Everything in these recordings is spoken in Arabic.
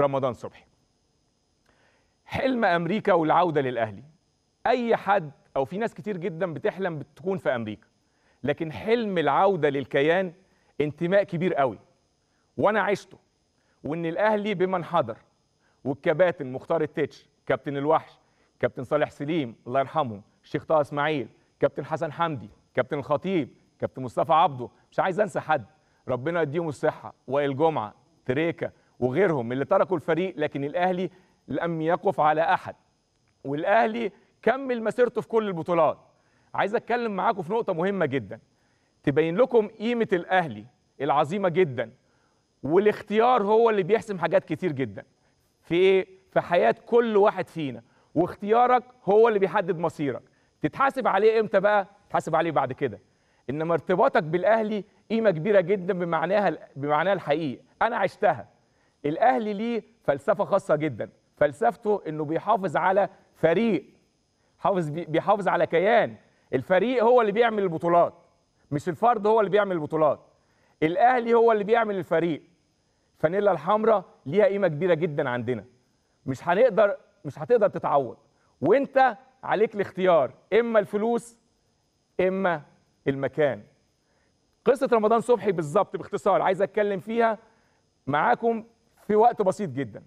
رمضان صبحي حلم امريكا والعوده للاهلي اي حد او في ناس كتير جدا بتحلم بتكون في امريكا لكن حلم العوده للكيان انتماء كبير قوي وانا عشته وان الاهلي بمن حضر والكباتن مختار التتش كابتن الوحش كابتن صالح سليم الله يرحمهم الشيخ طه اسماعيل كابتن حسن حمدي كابتن الخطيب كابتن مصطفى عبده مش عايز انسى حد ربنا يديهم الصحه وائل جمعه تريكه وغيرهم اللي تركوا الفريق لكن الاهلي لم يقف على احد والاهلي كمل مسيرته في كل البطولات عايز اتكلم معاكم في نقطه مهمه جدا تبين لكم قيمه الاهلي العظيمه جدا والاختيار هو اللي بيحسم حاجات كتير جدا في ايه في حياه كل واحد فينا واختيارك هو اللي بيحدد مصيرك تتحاسب عليه امتى بقى تتحاسب عليه بعد كده انما ارتباطك بالاهلي قيمه كبيره جدا بمعناها بمعناها الحقيقي انا عشتها الاهلي ليه فلسفه خاصه جدا فلسفته انه بيحافظ على فريق حافظ بيحافظ على كيان الفريق هو اللي بيعمل البطولات مش الفرد هو اللي بيعمل البطولات الاهلي هو اللي بيعمل الفريق الفانيلا الحمراء ليها قيمه كبيره جدا عندنا مش هنقدر مش هتقدر تتعوض وانت عليك الاختيار اما الفلوس اما المكان قصه رمضان صبحي بالظبط باختصار عايز اتكلم فيها معاكم في وقت بسيط جدا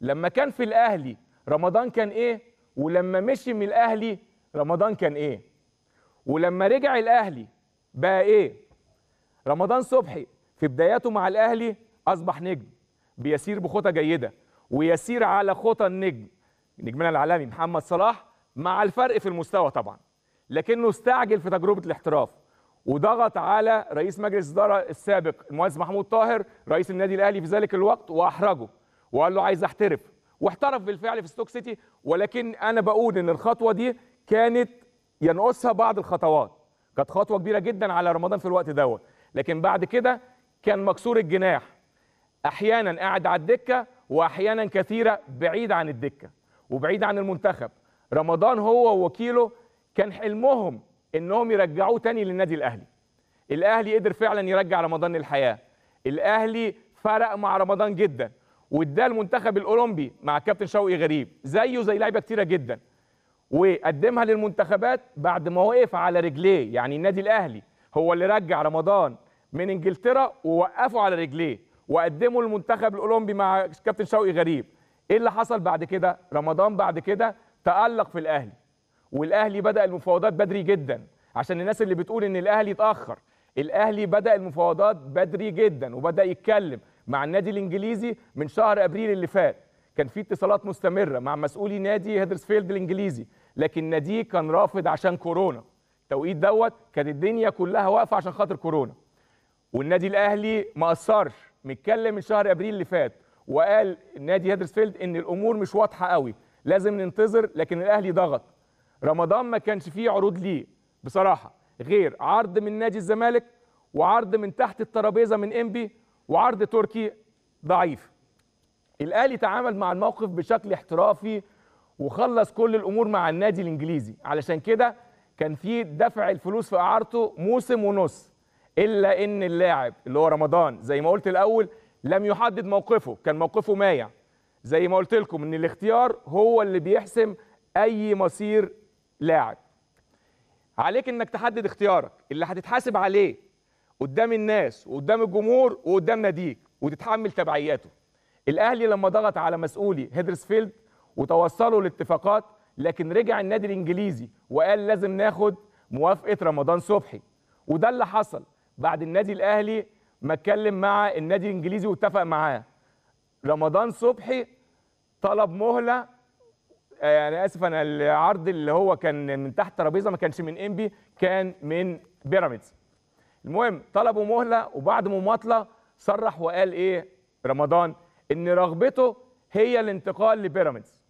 لما كان في الاهلي رمضان كان ايه ولما مشي من الاهلي رمضان كان ايه ولما رجع الاهلي بقى ايه رمضان صبحي في بداياته مع الاهلي اصبح نجم بيسير بخطى جيده ويسير على خطى النجم نجمنا العالمي محمد صلاح مع الفرق في المستوى طبعا لكنه استعجل في تجربه الاحتراف وضغط على رئيس مجلس الاداره السابق المهندس محمود طاهر رئيس النادي الاهلي في ذلك الوقت واحرجه وقال له عايز احترف واحترف بالفعل في ستوك سيتي ولكن انا بقول ان الخطوه دي كانت ينقصها بعض الخطوات كانت خطوه كبيره جدا على رمضان في الوقت دوت لكن بعد كده كان مكسور الجناح احيانا قاعد على الدكه واحيانا كثيره بعيد عن الدكه وبعيد عن المنتخب رمضان هو ووكيله كان حلمهم انهم يرجعوه تاني للنادي الاهلي الاهلي قدر فعلا يرجع رمضان للحياه الاهلي فرق مع رمضان جدا واداه المنتخب الاولمبي مع كابتن شوقي غريب زيه زي لعيبه كتيره جدا وقدمها للمنتخبات بعد ما وقف على رجليه يعني النادي الاهلي هو اللي رجع رمضان من انجلترا ووقفه على رجليه وقدمه للمنتخب الاولمبي مع كابتن شوقي غريب ايه اللي حصل بعد كده رمضان بعد كده تالق في الاهلي والاهلي بدا المفاوضات بدري جدا عشان الناس اللي بتقول ان الاهلي اتاخر الاهلي بدا المفاوضات بدري جدا وبدا يتكلم مع النادي الانجليزي من شهر ابريل اللي فات كان في اتصالات مستمره مع مسؤولي نادي هيدرسفيلد الانجليزي لكن ناديه كان رافض عشان كورونا التوقيت دوت كانت الدنيا كلها واقفه عشان خاطر كورونا والنادي الاهلي ما قصرش متكلم من شهر ابريل اللي فات وقال نادي هيدرسفيلد ان الامور مش واضحه قوي لازم ننتظر لكن الاهلي ضغط رمضان ما كانش فيه عروض ليه بصراحه غير عرض من نادي الزمالك وعرض من تحت الترابيزه من انبي وعرض تركي ضعيف الاهلي تعامل مع الموقف بشكل احترافي وخلص كل الامور مع النادي الانجليزي علشان كده كان في دفع الفلوس في اعارته موسم ونص الا ان اللاعب اللي هو رمضان زي ما قلت الاول لم يحدد موقفه كان موقفه مايع زي ما قلت لكم ان الاختيار هو اللي بيحسم اي مصير لاعب عليك انك تحدد اختيارك اللي هتتحاسب عليه قدام الناس وقدام الجمهور وقدام ناديك وتتحمل تبعياته الاهلي لما ضغط على مسؤولي هيدرسفيلد وتوصلوا لاتفاقات لكن رجع النادي الانجليزي وقال لازم ناخد موافقه رمضان صبحي وده اللي حصل بعد النادي الاهلي ما اتكلم مع النادي الانجليزي واتفق معاه رمضان صبحي طلب مهله انا آه، يعني اسف انا العرض اللي هو كان من تحت ترابيزه ما كانش من انبي كان من بيراميدز المهم طلبوا مهله وبعد مماطله صرح وقال ايه رمضان ان رغبته هي الانتقال لبيراميدز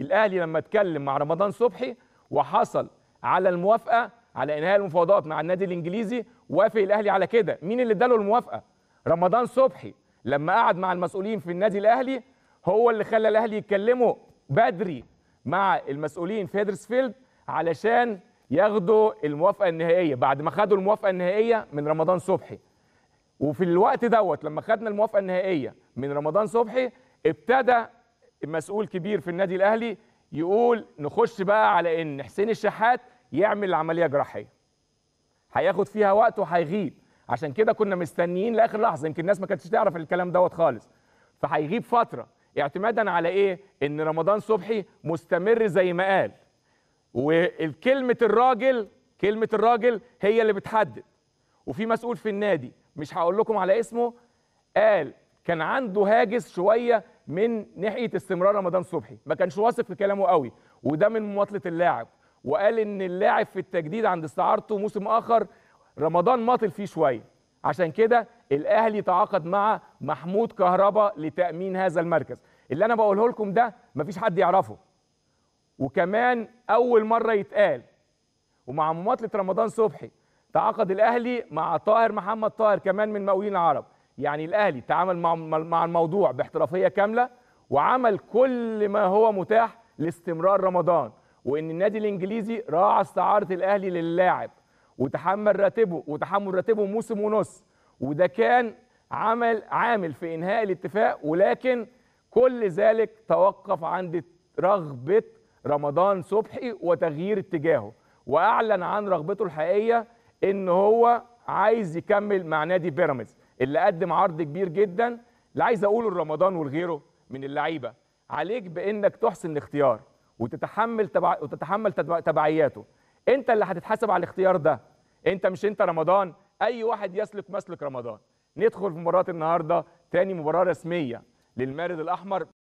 الاهلي لما اتكلم مع رمضان صبحي وحصل على الموافقه على انهاء المفاوضات مع النادي الانجليزي وافق الاهلي على كده مين اللي اداله الموافقه رمضان صبحي لما قعد مع المسؤولين في النادي الاهلي هو اللي خلى الاهلي يتكلموا بدري مع المسؤولين في هيدرسفيلد علشان ياخدوا الموافقه النهائيه بعد ما خدوا الموافقه النهائيه من رمضان صبحي وفي الوقت دوت لما خدنا الموافقه النهائيه من رمضان صبحي ابتدى مسؤول كبير في النادي الاهلي يقول نخش بقى على ان حسين الشحات يعمل عمليه جراحيه هياخد فيها وقت وهيغيب عشان كده كنا مستنيين لاخر لحظه يمكن الناس ما كانتش تعرف الكلام دوت خالص فهيغيب فتره اعتمادا على ايه ان رمضان صبحي مستمر زي ما قال وكلمه الراجل كلمه الراجل هي اللي بتحدد وفي مسؤول في النادي مش هقول لكم على اسمه قال كان عنده هاجس شويه من ناحيه استمرار رمضان صبحي ما كانش واثق في كلامه قوي وده من مماطله اللاعب وقال ان اللاعب في التجديد عند استعارته موسم اخر رمضان ماطل فيه شويه عشان كده الاهلي تعاقد مع محمود كهربا لتامين هذا المركز اللي انا بقوله لكم ده مفيش حد يعرفه وكمان اول مره يتقال ومع مماطله رمضان صبحي تعاقد الاهلي مع طاهر محمد طاهر كمان من مقاولين العرب يعني الاهلي تعامل مع مع الموضوع باحترافيه كامله وعمل كل ما هو متاح لاستمرار رمضان وان النادي الانجليزي راعى استعاره الاهلي للاعب وتحمل راتبه وتحمل راتبه موسم ونص وده كان عمل عامل في انهاء الاتفاق ولكن كل ذلك توقف عند رغبه رمضان صبحي وتغيير اتجاهه واعلن عن رغبته الحقيقيه ان هو عايز يكمل مع نادي بيراميدز اللي قدم عرض كبير جدا اللي عايز اقوله لرمضان ولغيره من اللعيبه عليك بانك تحسن الاختيار وتتحمل تبع وتتحمل تبعياته انت اللي هتتحاسب على الاختيار ده انت مش انت رمضان اي واحد يسلك مسلك رمضان ندخل في مباراه النهارده تاني مباراه رسميه للمارد الاحمر